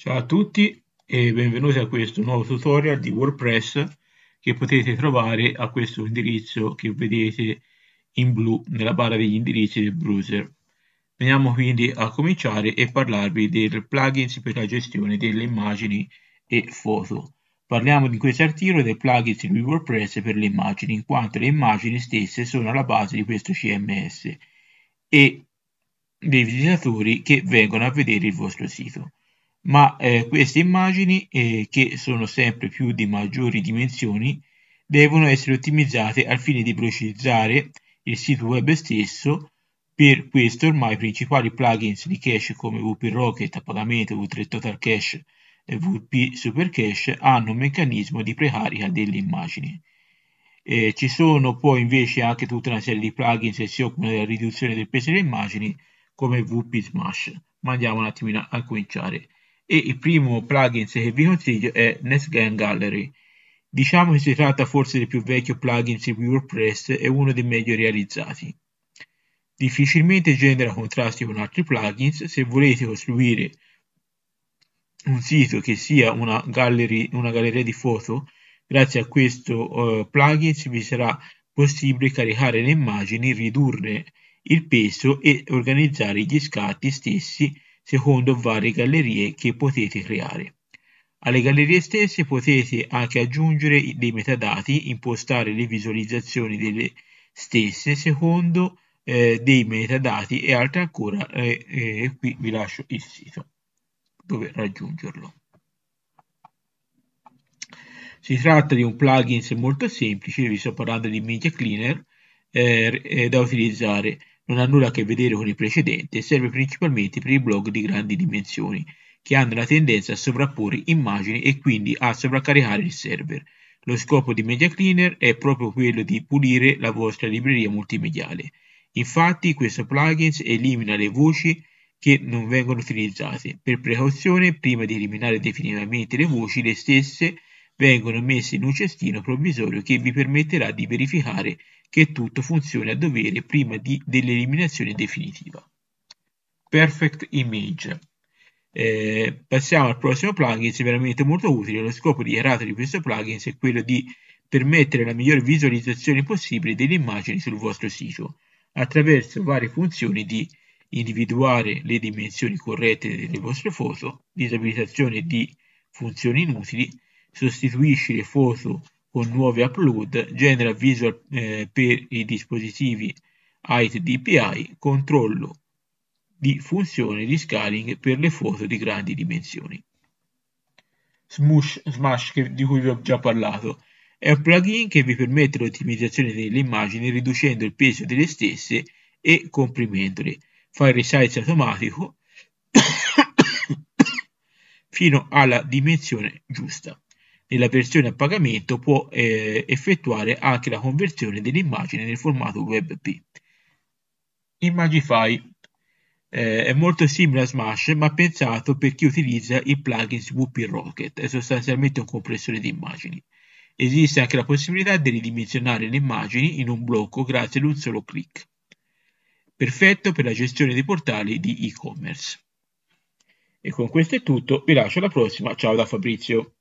Ciao a tutti e benvenuti a questo nuovo tutorial di WordPress che potete trovare a questo indirizzo che vedete in blu nella barra degli indirizzi del browser. Veniamo quindi a cominciare e parlarvi del plugin per la gestione delle immagini e foto. Parliamo di questo articolo del plugin di WordPress per le immagini, in quanto le immagini stesse sono alla base di questo CMS e dei visitatori che vengono a vedere il vostro sito ma eh, queste immagini, eh, che sono sempre più di maggiori dimensioni, devono essere ottimizzate al fine di velocizzare il sito web stesso. Per questo ormai i principali plugins di cache come WP Rocket a pagamento, W3 Total Cache e WP Super Cache hanno un meccanismo di precarica delle immagini. Eh, ci sono poi invece anche tutta una serie di plugins che si occupano della riduzione del peso delle immagini come WP Smash. Ma andiamo un attimino a cominciare e il primo plugin che vi consiglio è NetScan Gallery. Diciamo che si tratta forse del più vecchio plugin di WordPress e uno dei meglio realizzati. Difficilmente genera contrasti con altri plugins, se volete costruire un sito che sia una, gallery, una galleria di foto, grazie a questo uh, plugin vi sarà possibile caricare le immagini, ridurre il peso e organizzare gli scatti stessi secondo varie gallerie che potete creare. Alle gallerie stesse potete anche aggiungere dei metadati, impostare le visualizzazioni delle stesse secondo eh, dei metadati e altre ancora, eh, eh, qui vi lascio il sito dove raggiungerlo. Si tratta di un plugin molto semplice, vi sto parlando di Media Cleaner, eh, eh, da utilizzare non ha nulla a che vedere con il precedente e serve principalmente per i blog di grandi dimensioni, che hanno la tendenza a sovrapporre immagini e quindi a sovraccaricare il server. Lo scopo di Media Cleaner è proprio quello di pulire la vostra libreria multimediale. Infatti questo plugin elimina le voci che non vengono utilizzate. Per precauzione, prima di eliminare definitivamente le voci, le stesse vengono messe in un cestino provvisorio che vi permetterà di verificare che tutto funzioni a dovere prima di, dell'eliminazione definitiva. Perfect Image eh, passiamo al prossimo plugin, è veramente molto utile. Lo scopo dichiarato di questo plugin è quello di permettere la migliore visualizzazione possibile delle immagini sul vostro sito attraverso varie funzioni di individuare le dimensioni corrette delle vostre foto, disabilitazione di funzioni inutili sostituisci le foto con nuove upload, genera visual eh, per i dispositivi height DPI, controllo di funzione di scaling per le foto di grandi dimensioni. Smush, Smash, che, di cui vi ho già parlato, è un plugin che vi permette l'ottimizzazione delle immagini riducendo il peso delle stesse e comprimendole, fa il resize automatico fino alla dimensione giusta. Nella versione a pagamento può eh, effettuare anche la conversione dell'immagine nel formato WebP. Imagify eh, è molto simile a Smash, ma pensato per chi utilizza i plugins WP Rocket, è sostanzialmente un compressore di immagini. Esiste anche la possibilità di ridimensionare le immagini in un blocco grazie ad un solo clic. Perfetto per la gestione dei portali di e-commerce. E con questo è tutto, vi lascio alla prossima, ciao da Fabrizio.